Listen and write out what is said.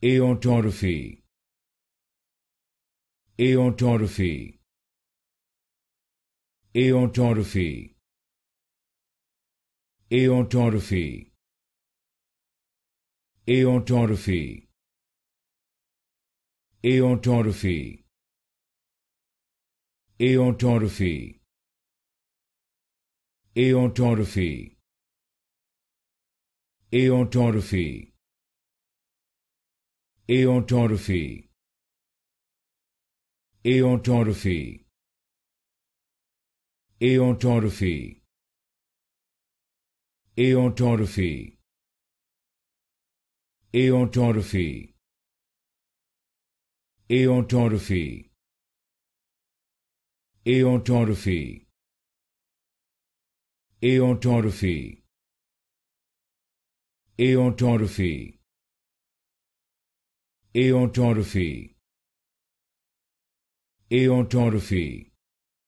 Aontography Aontography Aontography Aontography Aontography Aontography Aontography Aontography Aontography Aontography Aontography Aontography Aontography Aontography Aontography Aontography Aontography Eontography Eontography